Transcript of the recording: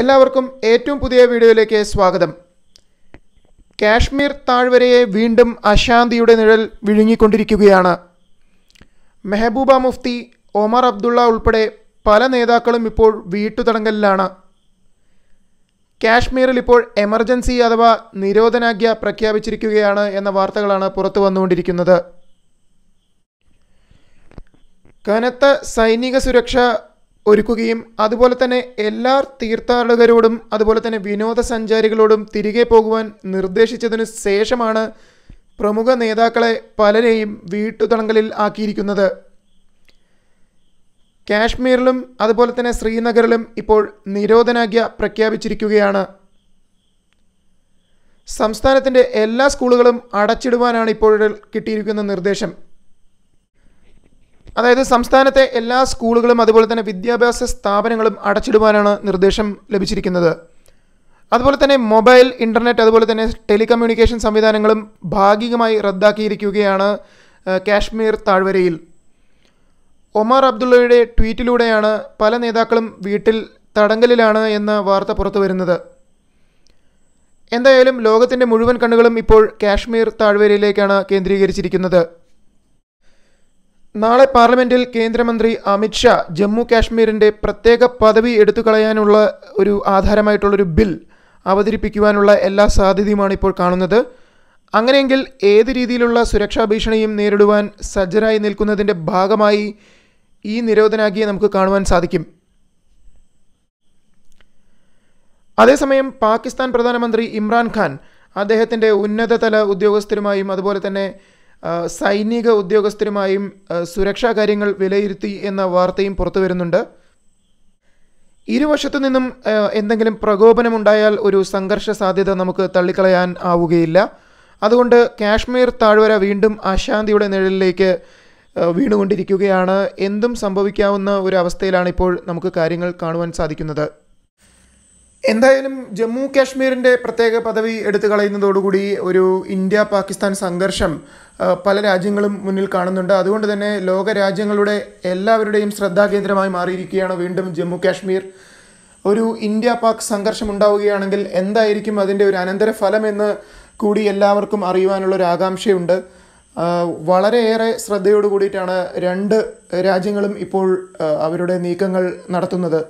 എല്ലാവർക്കും ഏറ്റവും പുതിയ വീഡിയോയിലേക്ക് സ്വാഗതം കാശ്മീർ താഴ്വരയെ വീണ്ടും അശാന്തിയുടെ നിഴൽ വിഴുങ്ങിക്കൊണ്ടിരിക്കുകയാണ് മെഹബൂബ മുഫ്തി ഒമർ അബ്ദുള്ള ഉൾപ്പെടെ പല നേതാക്കളും ഇപ്പോൾ വീട്ടുതടങ്കലിലാണ് കാശ്മീരിൽ ഇപ്പോൾ എമർജൻസി അഥവാ നിരോധനാജ്ഞ പ്രഖ്യാപിച്ചിരിക്കുകയാണ് എന്ന വാർത്തകളാണ് പുറത്തു വന്നുകൊണ്ടിരിക്കുന്നത് കനത്ത സൈനിക സുരക്ഷ ഒരുക്കുകയും അതുപോലെ തന്നെ എല്ലാ തീർത്ഥാടകരോടും അതുപോലെ തന്നെ വിനോദസഞ്ചാരികളോടും തിരികെ പോകുവാൻ നിർദ്ദേശിച്ചതിനു ശേഷമാണ് പ്രമുഖ നേതാക്കളെ പലരെയും വീട്ടുതടങ്കലിൽ ആക്കിയിരിക്കുന്നത് കാശ്മീരിലും അതുപോലെ തന്നെ ശ്രീനഗറിലും ഇപ്പോൾ നിരോധനാജ്ഞ പ്രഖ്യാപിച്ചിരിക്കുകയാണ് സംസ്ഥാനത്തിൻ്റെ എല്ലാ സ്കൂളുകളും അടച്ചിടുവാനാണ് ഇപ്പോൾ കിട്ടിയിരിക്കുന്ന നിർദ്ദേശം അതായത് സംസ്ഥാനത്തെ എല്ലാ സ്കൂളുകളും അതുപോലെ തന്നെ വിദ്യാഭ്യാസ സ്ഥാപനങ്ങളും അടച്ചിടുവാനാണ് നിർദ്ദേശം ലഭിച്ചിരിക്കുന്നത് അതുപോലെ തന്നെ മൊബൈൽ ഇൻ്റർനെറ്റ് അതുപോലെ തന്നെ ടെലികമ്മ്യൂണിക്കേഷൻ സംവിധാനങ്ങളും ഭാഗികമായി റദ്ദാക്കിയിരിക്കുകയാണ് കാശ്മീർ താഴ്വരയിൽ ഒമർ അബ്ദുള്ളയുടെ ട്വീറ്റിലൂടെയാണ് പല നേതാക്കളും വീട്ടിൽ തടങ്കലിലാണ് എന്ന വാർത്ത പുറത്തു വരുന്നത് എന്തായാലും ലോകത്തിൻ്റെ മുഴുവൻ കണ്ണുകളും ഇപ്പോൾ കാശ്മീർ താഴ്വരയിലേക്കാണ് കേന്ദ്രീകരിച്ചിരിക്കുന്നത് നാളെ പാർലമെന്റിൽ കേന്ദ്രമന്ത്രി അമിത്ഷാ ജമ്മു കാശ്മീരിന്റെ പ്രത്യേക പദവി എടുത്തു കളയാനുള്ള ഒരു ഒരു ബിൽ അവതരിപ്പിക്കുവാനുള്ള എല്ലാ സാധ്യതയുമാണ് ഇപ്പോൾ കാണുന്നത് അങ്ങനെയെങ്കിൽ ഏത് രീതിയിലുള്ള സുരക്ഷാ ഭീഷണിയും നേരിടുവാൻ സജ്ജരായി നിൽക്കുന്നതിൻ്റെ ഭാഗമായി ഈ നിരോധനാജ്ഞയെ നമുക്ക് കാണുവാൻ സാധിക്കും അതേസമയം പാകിസ്ഥാൻ പ്രധാനമന്ത്രി ഇമ്രാൻഖാൻ അദ്ദേഹത്തിൻ്റെ ഉന്നതതല ഉദ്യോഗസ്ഥരുമായും അതുപോലെ തന്നെ സൈനിക ഉദ്യോഗസ്ഥരുമായും സുരക്ഷാ കാര്യങ്ങൾ വിലയിരുത്തി എന്ന വാർത്തയും പുറത്തു വരുന്നുണ്ട് ഇരുവശത്തു നിന്നും എന്തെങ്കിലും പ്രകോപനമുണ്ടായാൽ ഒരു സംഘർഷ സാധ്യത നമുക്ക് തള്ളിക്കളയാൻ ആവുകയില്ല അതുകൊണ്ട് കാശ്മീർ താഴ്വര വീണ്ടും അശാന്തിയുടെ നിഴലിലേക്ക് വീണുകൊണ്ടിരിക്കുകയാണ് എന്തും സംഭവിക്കാവുന്ന ഒരു അവസ്ഥയിലാണ് ഇപ്പോൾ നമുക്ക് കാര്യങ്ങൾ കാണുവാൻ സാധിക്കുന്നത് എന്തായാലും ജമ്മു കാശ്മീരിൻ്റെ പ്രത്യേക പദവി എടുത്തു കളയുന്നതോടുകൂടി ഒരു ഇന്ത്യ പാകിസ്ഥാൻ സംഘർഷം പല രാജ്യങ്ങളും മുന്നിൽ കാണുന്നുണ്ട് അതുകൊണ്ട് തന്നെ ലോക രാജ്യങ്ങളുടെ എല്ലാവരുടെയും ശ്രദ്ധാകേന്ദ്രമായി മാറിയിരിക്കുകയാണ് വീണ്ടും ജമ്മു കാശ്മീർ ഒരു ഇന്ത്യ പാക് സംഘർഷം ഉണ്ടാവുകയാണെങ്കിൽ എന്തായിരിക്കും അതിൻ്റെ ഒരു അനന്തരഫലമെന്ന് കൂടി എല്ലാവർക്കും അറിയുവാനുള്ളൊരു ആകാംക്ഷയുണ്ട് വളരെയേറെ ശ്രദ്ധയോടു കൂടിയിട്ടാണ് രണ്ട് രാജ്യങ്ങളും ഇപ്പോൾ അവരുടെ നീക്കങ്ങൾ നടത്തുന്നത്